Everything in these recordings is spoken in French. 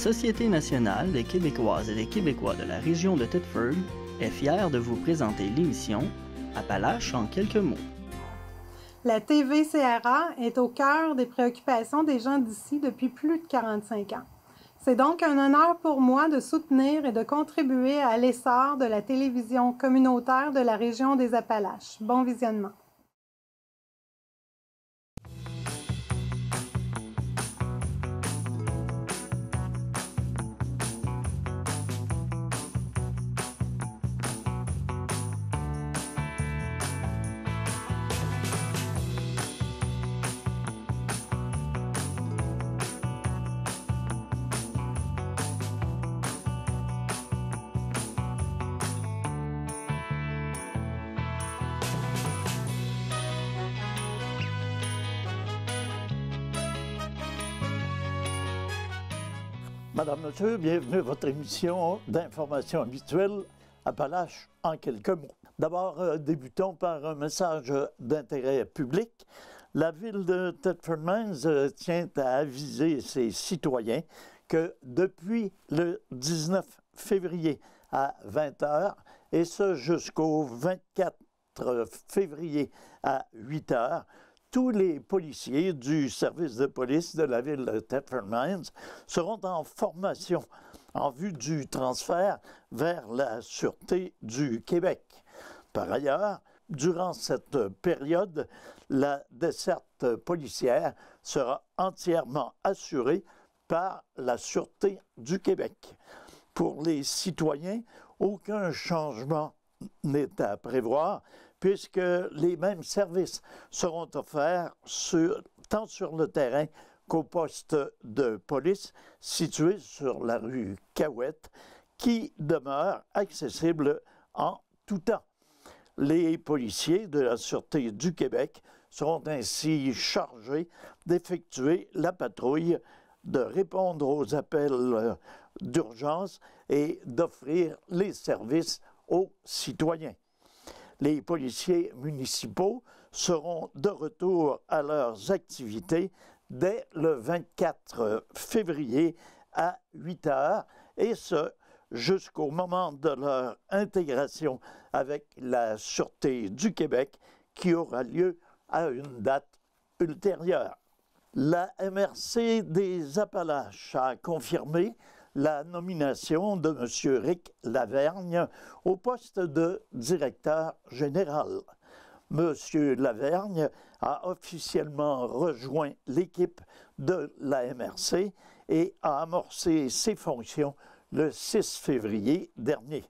Société nationale des Québécoises et des Québécois de la région de Thetford est fière de vous présenter l'émission Appalaches en quelques mots. La TVCRA est au cœur des préoccupations des gens d'ici depuis plus de 45 ans. C'est donc un honneur pour moi de soutenir et de contribuer à l'essor de la télévision communautaire de la région des Appalaches. Bon visionnement. Madame, Monsieur, bienvenue à votre émission d'information habituelle Appalaches en quelques mots. D'abord, euh, débutons par un message d'intérêt public. La ville de Thetford Mines euh, tient à aviser ses citoyens que depuis le 19 février à 20 h, et ce jusqu'au 24 février à 8 heures, tous les policiers du service de police de la ville de Thetford Mines seront en formation en vue du transfert vers la Sûreté du Québec. Par ailleurs, durant cette période, la desserte policière sera entièrement assurée par la Sûreté du Québec. Pour les citoyens, aucun changement n'est à prévoir, puisque les mêmes services seront offerts tant sur le terrain qu'au poste de police situé sur la rue Cahouette, qui demeure accessible en tout temps. Les policiers de la Sûreté du Québec seront ainsi chargés d'effectuer la patrouille, de répondre aux appels d'urgence et d'offrir les services aux citoyens les policiers municipaux seront de retour à leurs activités dès le 24 février à 8 heures, et ce, jusqu'au moment de leur intégration avec la Sûreté du Québec, qui aura lieu à une date ultérieure. La MRC des Appalaches a confirmé la nomination de M. Rick Lavergne au poste de directeur général. M. Lavergne a officiellement rejoint l'équipe de la MRC et a amorcé ses fonctions le 6 février dernier.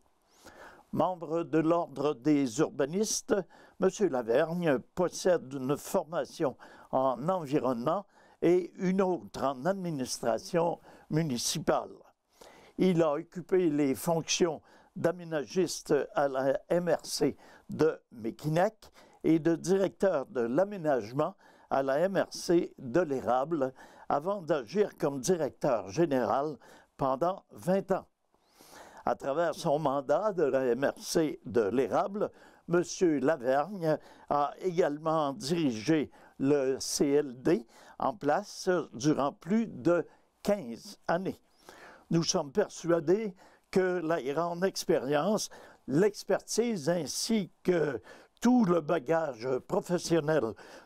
Membre de l'Ordre des urbanistes, M. Lavergne possède une formation en environnement et une autre en administration municipale. Il a occupé les fonctions d'aménagiste à la MRC de Mékinac et de directeur de l'aménagement à la MRC de l'Érable avant d'agir comme directeur général pendant 20 ans. À travers son mandat de la MRC de l'Érable, M. Lavergne a également dirigé le CLD en place durant plus de 15 années. Nous sommes persuadés que la grande expérience, l'expertise ainsi que tout le bagage professionnel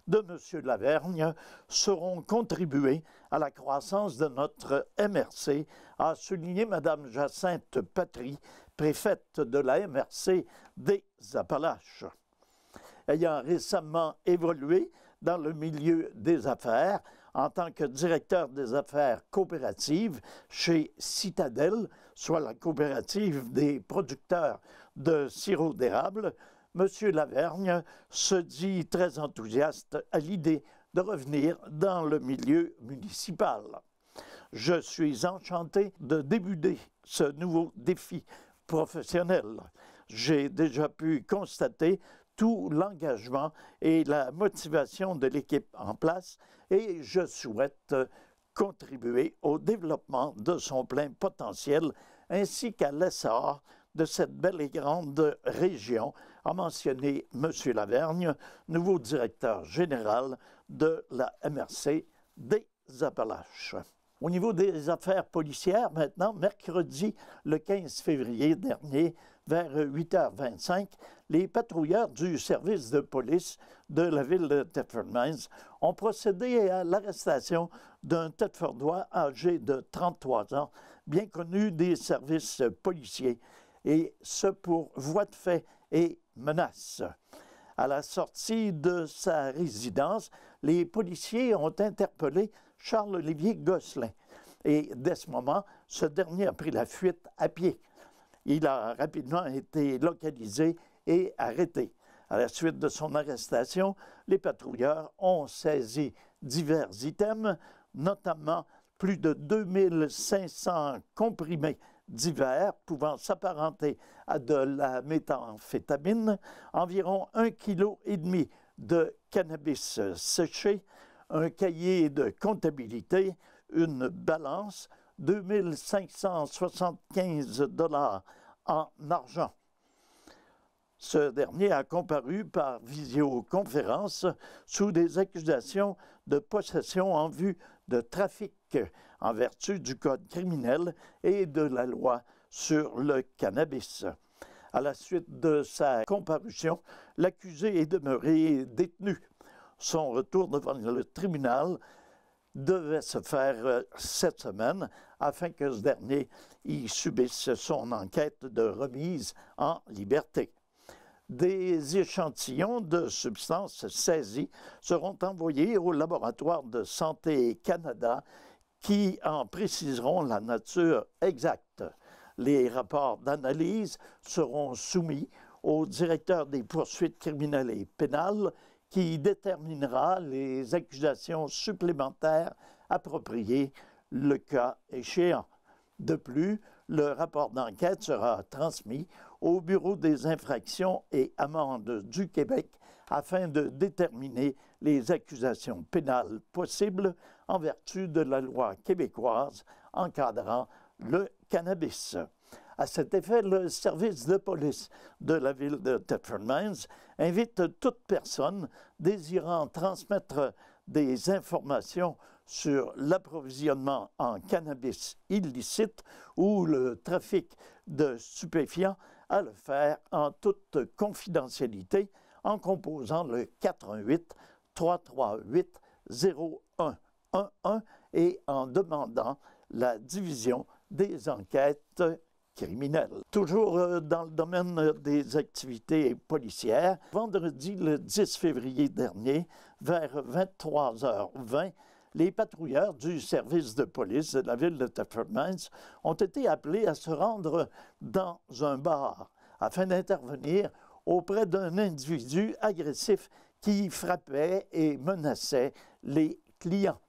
de M. Lavergne seront contribués à la croissance de notre MRC, a souligné Mme Jacinthe Patry, préfète de la MRC des Appalaches. Ayant récemment évolué dans le milieu des affaires, en tant que directeur des affaires coopératives chez Citadel, soit la coopérative des producteurs de sirop d'érable, M. Lavergne se dit très enthousiaste à l'idée de revenir dans le milieu municipal. Je suis enchanté de débuter ce nouveau défi professionnel. J'ai déjà pu constater tout l'engagement et la motivation de l'équipe en place et je souhaite euh, contribuer au développement de son plein potentiel ainsi qu'à l'essor de cette belle et grande région, a mentionné M. Lavergne, nouveau directeur général de la MRC des Appalaches. Au niveau des affaires policières, maintenant, mercredi, le 15 février dernier, vers 8h25, les patrouilleurs du service de police de la ville de Thetford Mines ont procédé à l'arrestation d'un Thetfordois âgé de 33 ans, bien connu des services policiers, et ce pour voie de fait et menace. À la sortie de sa résidence, les policiers ont interpellé Charles-Olivier Gosselin. Et dès ce moment, ce dernier a pris la fuite à pied il a rapidement été localisé et arrêté. À la suite de son arrestation, les patrouilleurs ont saisi divers items, notamment plus de 2500 comprimés divers pouvant s'apparenter à de la méthamphétamine, environ et kg de cannabis séché, un cahier de comptabilité, une balance, 2575 dollars en argent. Ce dernier a comparu par visioconférence sous des accusations de possession en vue de trafic en vertu du Code criminel et de la loi sur le cannabis. À la suite de sa comparution, l'accusé est demeuré détenu. Son retour devant le tribunal devait se faire euh, cette semaine afin que ce dernier y subisse son enquête de remise en liberté. Des échantillons de substances saisies seront envoyés au laboratoire de santé Canada qui en préciseront la nature exacte. Les rapports d'analyse seront soumis au directeur des poursuites criminelles et pénales qui déterminera les accusations supplémentaires appropriées le cas échéant. De plus, le rapport d'enquête sera transmis au Bureau des infractions et amendes du Québec afin de déterminer les accusations pénales possibles en vertu de la loi québécoise encadrant le cannabis. À cet effet, le service de police de la ville de Thetford Mines invite toute personne désirant transmettre des informations sur l'approvisionnement en cannabis illicite ou le trafic de stupéfiants à le faire en toute confidentialité en composant le 418 338 0111 et en demandant la division des enquêtes Toujours euh, dans le domaine euh, des activités policières, vendredi le 10 février dernier, vers 23h20, les patrouilleurs du service de police de la ville de Taffermans ont été appelés à se rendre dans un bar afin d'intervenir auprès d'un individu agressif qui frappait et menaçait les clients.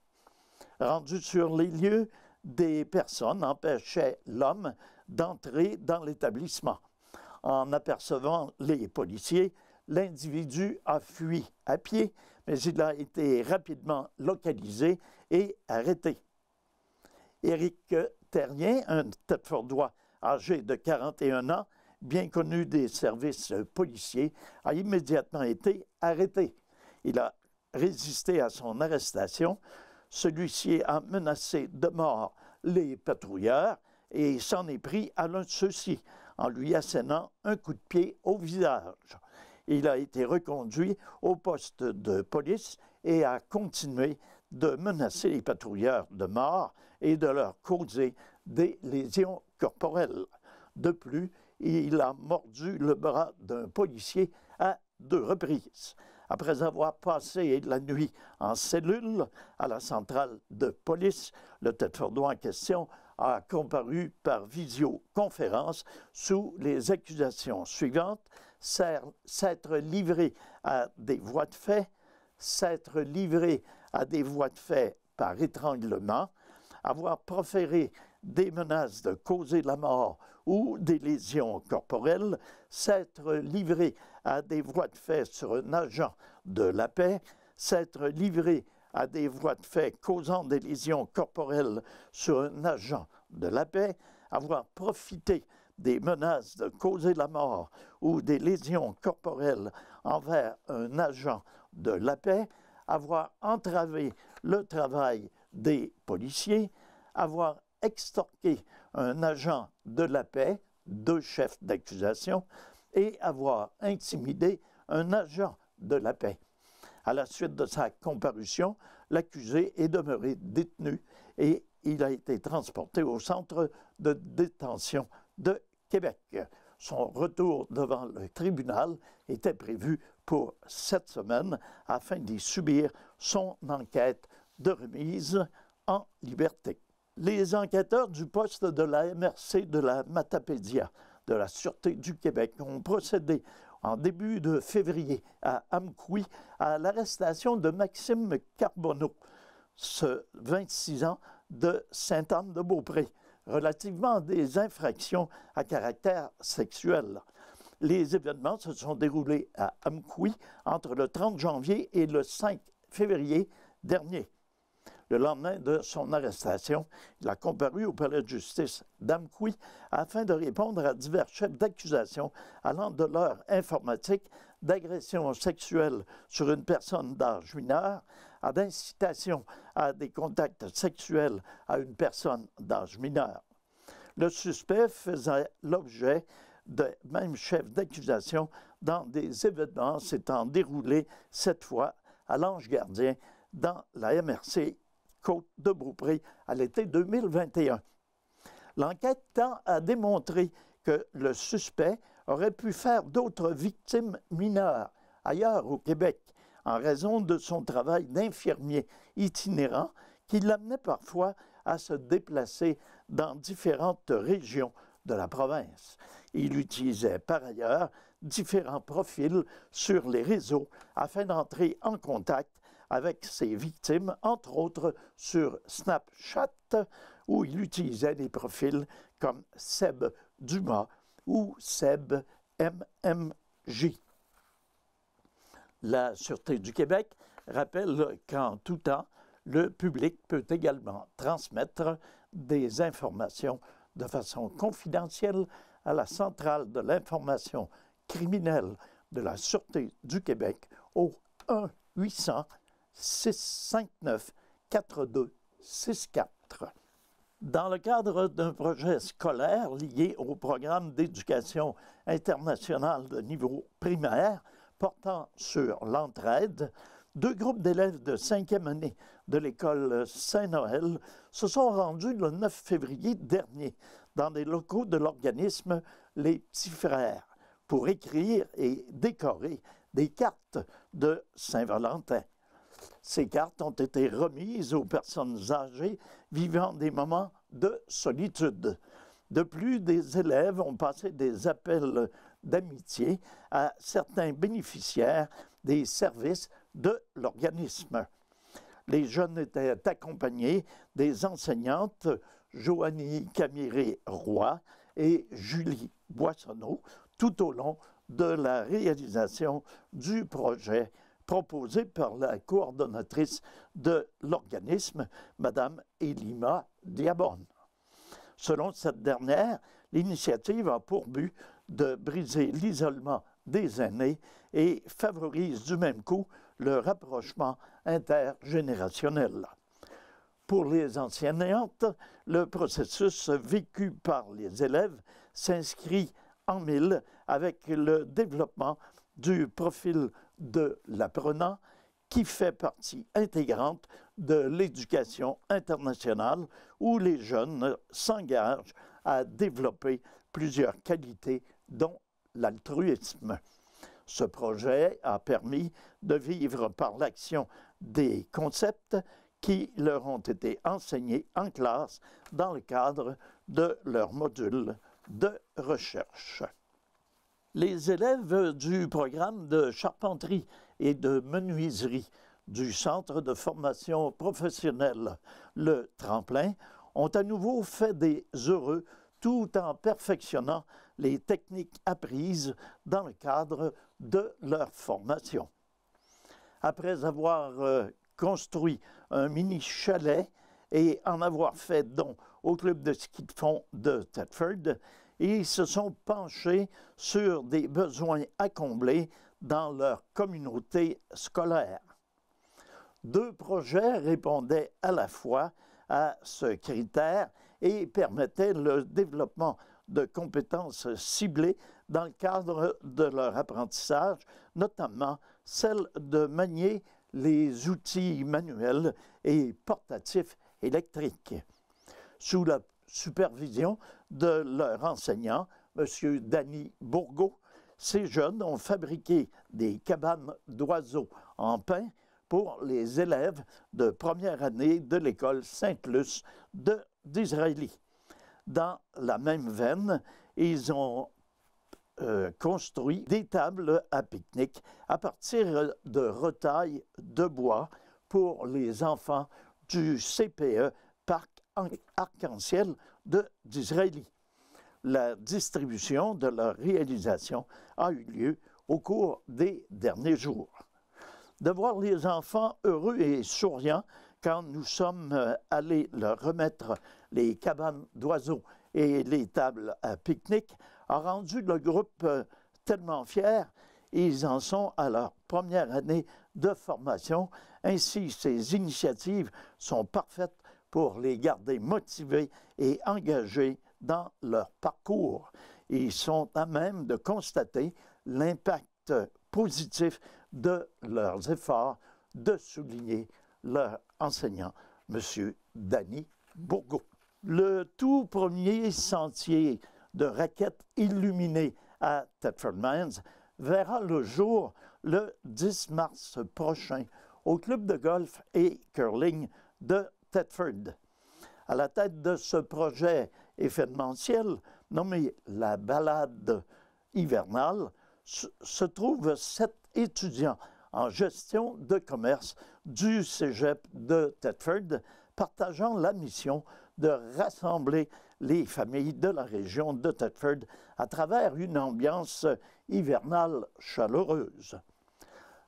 Rendus sur les lieux, des personnes empêchaient l'homme d'entrer dans l'établissement. En apercevant les policiers, l'individu a fui à pied, mais il a été rapidement localisé et arrêté. Éric Terrien, un Tepfordois âgé de 41 ans, bien connu des services policiers, a immédiatement été arrêté. Il a résisté à son arrestation. Celui-ci a menacé de mort les patrouilleurs et s'en est pris à l'un de ceux-ci en lui assénant un coup de pied au visage. Il a été reconduit au poste de police et a continué de menacer les patrouilleurs de mort et de leur causer des lésions corporelles. De plus, il a mordu le bras d'un policier à deux reprises. Après avoir passé la nuit en cellule à la centrale de police, le tête en question a comparu par visioconférence sous les accusations suivantes s'être livré à des voies de fait, s'être livré à des voies de fait par étranglement, avoir proféré des menaces de causer la mort ou des lésions corporelles, s'être livré à des voies de fait sur un agent de la paix, s'être livré à des voies de fait causant des lésions corporelles sur un agent de la paix, avoir profité des menaces de causer la mort ou des lésions corporelles envers un agent de la paix, avoir entravé le travail des policiers, avoir extorqué un agent de la paix, deux chefs d'accusation, et avoir intimidé un agent de la paix. À la suite de sa comparution, l'accusé est demeuré détenu et il a été transporté au centre de détention de Québec. Son retour devant le tribunal était prévu pour cette semaine afin d'y subir son enquête de remise en liberté. Les enquêteurs du poste de la MRC de la Matapédia de la Sûreté du Québec ont procédé en début de février à Amkoui à l'arrestation de Maxime Carbonneau, ce 26 ans de Sainte-Anne-de-Beaupré, relativement des infractions à caractère sexuel. Les événements se sont déroulés à Amkoui entre le 30 janvier et le 5 février dernier. Le lendemain de son arrestation, il a comparu au palais de justice d'Amkoui afin de répondre à divers chefs d'accusation allant de l'heure informatique d'agression sexuelle sur une personne d'âge mineur à d'incitation à des contacts sexuels à une personne d'âge mineur. Le suspect faisait l'objet de même chef d'accusation dans des événements s'étant déroulés cette fois à l'Ange Gardien dans la MRC côte de Beaupré à l'été 2021. L'enquête tend à démontrer que le suspect aurait pu faire d'autres victimes mineures ailleurs au Québec en raison de son travail d'infirmier itinérant qui l'amenait parfois à se déplacer dans différentes régions de la province. Il utilisait par ailleurs différents profils sur les réseaux afin d'entrer en contact avec ses victimes, entre autres sur Snapchat, où il utilisait des profils comme Seb Dumas ou Seb MMJ. La Sûreté du Québec rappelle qu'en tout temps, le public peut également transmettre des informations de façon confidentielle à la centrale de l'information criminelle de la Sûreté du Québec au 1 800 659 4264. Dans le cadre d'un projet scolaire lié au programme d'éducation internationale de niveau primaire portant sur l'entraide, deux groupes d'élèves de cinquième année de l'école Saint-Noël se sont rendus le 9 février dernier dans des locaux de l'organisme Les Petits Frères pour écrire et décorer des cartes de Saint-Valentin. Ces cartes ont été remises aux personnes âgées vivant des moments de solitude. De plus, des élèves ont passé des appels d'amitié à certains bénéficiaires des services de l'organisme. Les jeunes étaient accompagnés des enseignantes Joanie Camiré-Roy et Julie Boissonneau tout au long de la réalisation du projet proposée par la coordonnatrice de l'organisme, Madame Elima Diabone. Selon cette dernière, l'initiative a pour but de briser l'isolement des aînés et favorise du même coup le rapprochement intergénérationnel. Pour les néantes, le processus vécu par les élèves s'inscrit en mille avec le développement du profil de l'apprenant qui fait partie intégrante de l'éducation internationale où les jeunes s'engagent à développer plusieurs qualités, dont l'altruisme. Ce projet a permis de vivre par l'action des concepts qui leur ont été enseignés en classe dans le cadre de leur module de recherche les élèves du programme de charpenterie et de menuiserie du Centre de formation professionnelle, le Tremplin, ont à nouveau fait des heureux tout en perfectionnant les techniques apprises dans le cadre de leur formation. Après avoir euh, construit un mini chalet et en avoir fait don au club de ski de fond de Thetford, et ils se sont penchés sur des besoins à combler dans leur communauté scolaire. Deux projets répondaient à la fois à ce critère et permettaient le développement de compétences ciblées dans le cadre de leur apprentissage, notamment celle de manier les outils manuels et portatifs électriques. Sous la supervision de leur enseignant, M. Danny Bourgo, Ces jeunes ont fabriqué des cabanes d'oiseaux en pain pour les élèves de première année de l'école Sainte-Luce d'Israélie. Dans la même veine, ils ont euh, construit des tables à pique-nique à partir de retailles de bois pour les enfants du CPE Parc arc-en-ciel d'Israël. La distribution de leur réalisation a eu lieu au cours des derniers jours. De voir les enfants heureux et souriants quand nous sommes euh, allés leur remettre les cabanes d'oiseaux et les tables à pique-nique a rendu le groupe euh, tellement fier. Ils en sont à leur première année de formation. Ainsi, ces initiatives sont parfaites pour les garder motivés et engagés dans leur parcours. Ils sont à même de constater l'impact positif de leurs efforts, de souligner leur enseignant, M. Danny Bourgault. Le tout premier sentier de raquettes illuminées à Thetford Mines verra le jour le 10 mars prochain au club de golf et curling de à la tête de ce projet événementiel nommé la balade hivernale se trouvent sept étudiants en gestion de commerce du Cégep de Thetford, partageant la mission de rassembler les familles de la région de Thetford à travers une ambiance hivernale chaleureuse.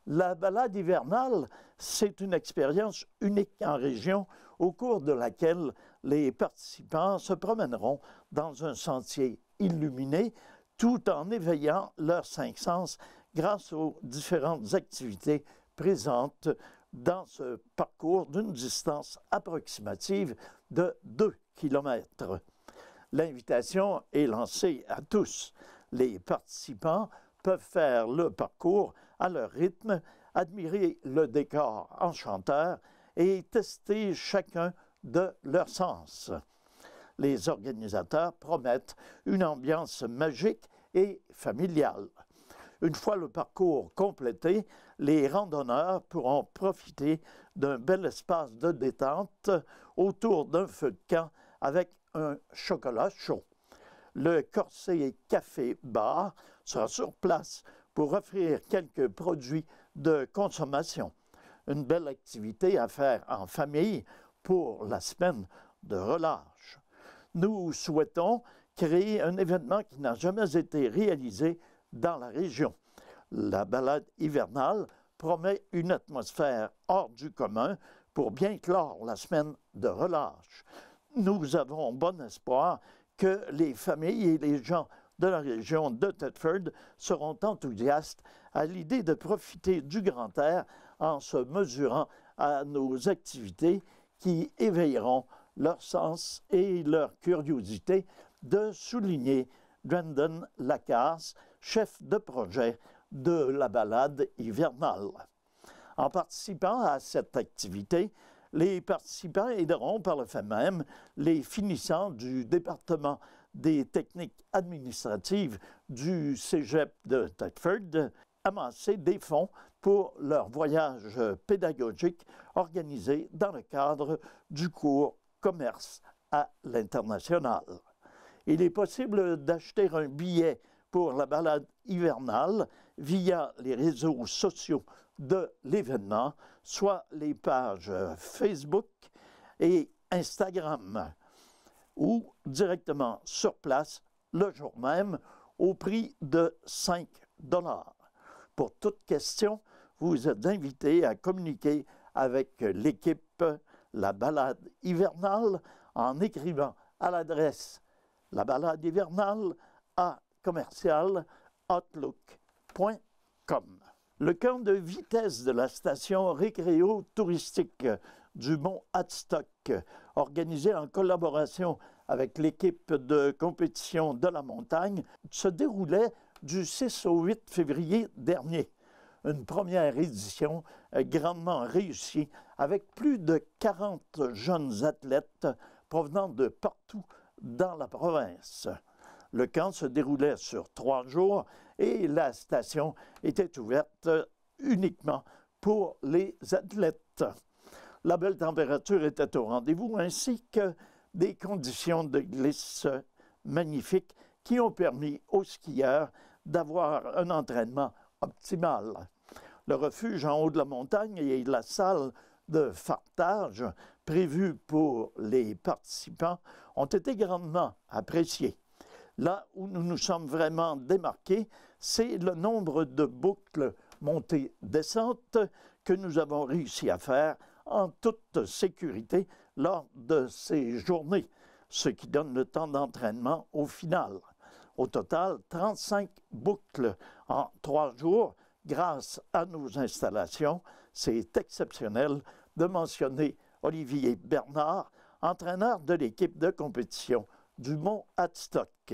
La balade hivernale, c'est une expérience unique en région au cours de laquelle les participants se promèneront dans un sentier illuminé tout en éveillant leurs cinq sens grâce aux différentes activités présentes dans ce parcours d'une distance approximative de 2 km. L'invitation est lancée à tous. Les participants peuvent faire le parcours à leur rythme, admirer le décor enchanteur et tester chacun de leur sens. Les organisateurs promettent une ambiance magique et familiale. Une fois le parcours complété, les randonneurs pourront profiter d'un bel espace de détente autour d'un feu de camp avec un chocolat chaud. Le Corset Café Bar sera sur place pour offrir quelques produits de consommation. Une belle activité à faire en famille pour la semaine de relâche. Nous souhaitons créer un événement qui n'a jamais été réalisé dans la région. La balade hivernale promet une atmosphère hors du commun pour bien clore la semaine de relâche. Nous avons bon espoir que les familles et les gens de la région de Thetford seront enthousiastes à l'idée de profiter du grand air en se mesurant à nos activités qui éveilleront leur sens et leur curiosité de souligner Brandon Lacasse, chef de projet de la balade hivernale. En participant à cette activité, les participants aideront par le fait même les finissants du département des techniques administratives du cégep de Thetford amasser des fonds pour leur voyage pédagogique organisé dans le cadre du cours Commerce à l'international. Il est possible d'acheter un billet pour la balade hivernale via les réseaux sociaux de l'événement, soit les pages Facebook et Instagram ou directement sur place le jour même au prix de 5 dollars. Pour toute question, vous êtes invité à communiquer avec l'équipe La Balade hivernale en écrivant à l'adresse La hivernale à commercial Le camp de vitesse de la station récréo touristique du mont Hadstock organisée en collaboration avec l'équipe de compétition de la montagne, se déroulait du 6 au 8 février dernier. Une première édition grandement réussie avec plus de 40 jeunes athlètes provenant de partout dans la province. Le camp se déroulait sur trois jours et la station était ouverte uniquement pour les athlètes. La belle température était au rendez-vous, ainsi que des conditions de glisse magnifiques qui ont permis aux skieurs d'avoir un entraînement optimal. Le refuge en haut de la montagne et la salle de fartage prévue pour les participants ont été grandement appréciés. Là où nous nous sommes vraiment démarqués, c'est le nombre de boucles montées-descentes que nous avons réussi à faire en toute sécurité lors de ces journées, ce qui donne le temps d'entraînement au final. Au total, 35 boucles en trois jours grâce à nos installations. C'est exceptionnel de mentionner Olivier Bernard, entraîneur de l'équipe de compétition du Mont Hadstock.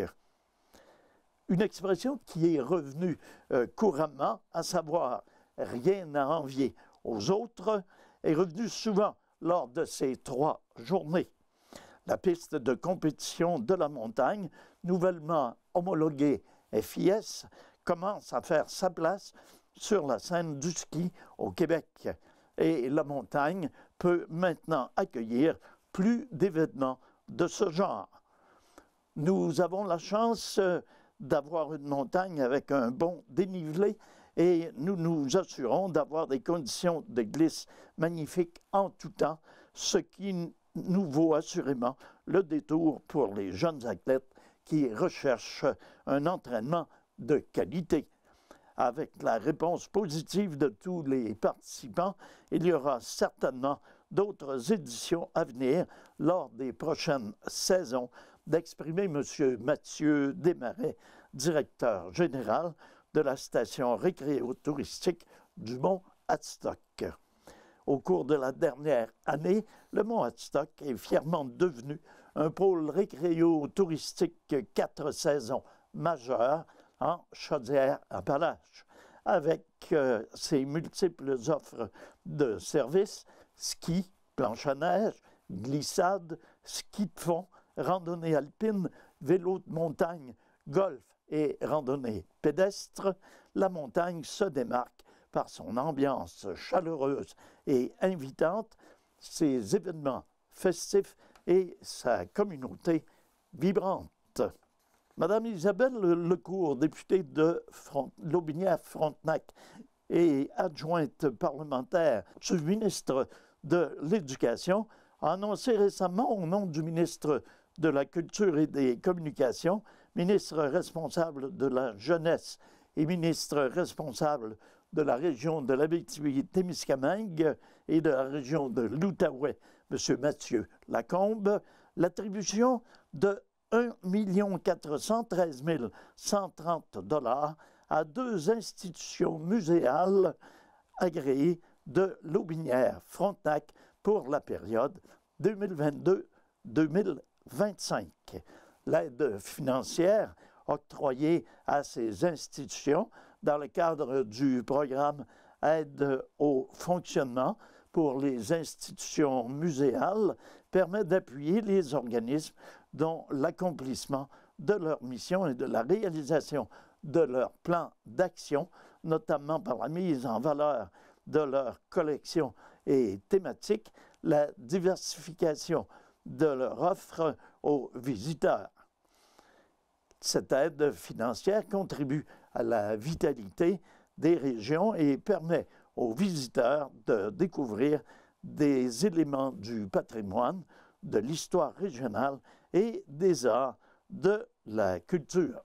Une expression qui est revenue euh, couramment, à savoir rien à envier aux autres, est revenu souvent lors de ces trois journées. La piste de compétition de la montagne, nouvellement homologuée FIS, commence à faire sa place sur la scène du ski au Québec. Et la montagne peut maintenant accueillir plus d'événements de ce genre. Nous avons la chance euh, d'avoir une montagne avec un bon dénivelé et nous nous assurons d'avoir des conditions de glisse magnifiques en tout temps, ce qui nous vaut assurément le détour pour les jeunes athlètes qui recherchent un entraînement de qualité. Avec la réponse positive de tous les participants, il y aura certainement d'autres éditions à venir lors des prochaines saisons d'exprimer M. Mathieu Desmarais, directeur général de la station récréo-touristique du mont Hadstock. Au cours de la dernière année, le mont Hadstock est fièrement devenu un pôle récréo-touristique quatre saisons majeures en Chaudière-Appalaches, avec euh, ses multiples offres de services, ski, planche à neige, glissade, ski de fond, randonnée alpine, vélo de montagne, golf, et randonnée pédestre, la montagne se démarque par son ambiance chaleureuse et invitante, ses événements festifs et sa communauté vibrante. Madame Isabelle Lecourt, députée de Front frontenac et adjointe parlementaire du ministre de l'Éducation, a annoncé récemment au nom du ministre de la Culture et des Communications ministre responsable de la jeunesse et ministre responsable de la région de l'Abitibi-Témiscamingue et de la région de l'Outaouais, M. Mathieu Lacombe, l'attribution de 1 413 dollars à deux institutions muséales agréées de l'Aubinière Frontenac pour la période 2022-2025 l'aide financière octroyée à ces institutions dans le cadre du programme Aide au fonctionnement pour les institutions muséales permet d'appuyer les organismes dont l'accomplissement de leur mission et de la réalisation de leur plan d'action, notamment par la mise en valeur de leurs collections et thématiques, la diversification de leur offre aux visiteurs. Cette aide financière contribue à la vitalité des régions et permet aux visiteurs de découvrir des éléments du patrimoine, de l'histoire régionale et des arts de la culture.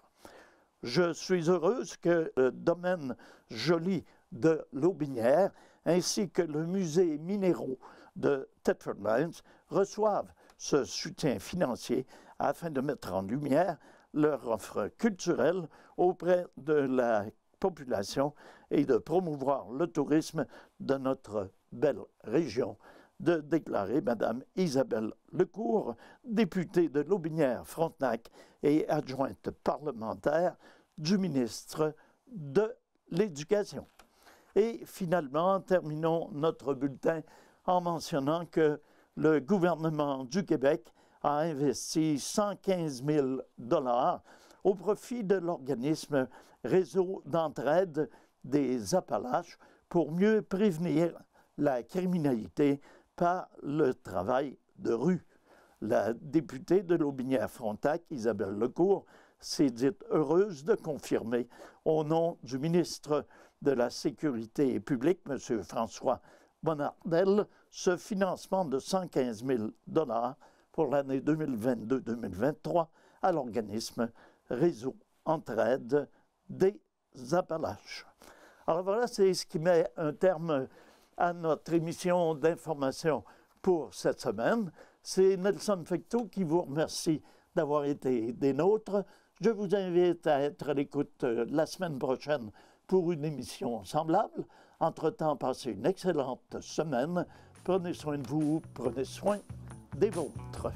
Je suis heureuse que le domaine joli de l'Aubinière ainsi que le musée minéraux de Thetford Mines reçoivent ce soutien financier afin de mettre en lumière leur offre culturelle auprès de la population et de promouvoir le tourisme de notre belle région, de déclarer Madame Isabelle Lecourt, députée de laubinière frontenac et adjointe parlementaire du ministre de l'Éducation. Et finalement, terminons notre bulletin en mentionnant que le gouvernement du Québec a investi 115 000 au profit de l'organisme Réseau d'entraide des Appalaches pour mieux prévenir la criminalité par le travail de rue. La députée de laubigné frontac Isabelle Lecourt, s'est dite heureuse de confirmer, au nom du ministre de la Sécurité publique, M. François Bonnardel, ce financement de 115 000 dollars pour l'année 2022-2023 à l'organisme Réseau Entraide des Appalaches. Alors voilà, c'est ce qui met un terme à notre émission d'information pour cette semaine. C'est Nelson Fecteau qui vous remercie d'avoir été des nôtres. Je vous invite à être à l'écoute euh, la semaine prochaine pour une émission semblable. Entre-temps, passez une excellente semaine. Prenez soin de vous, prenez soin des vôtres.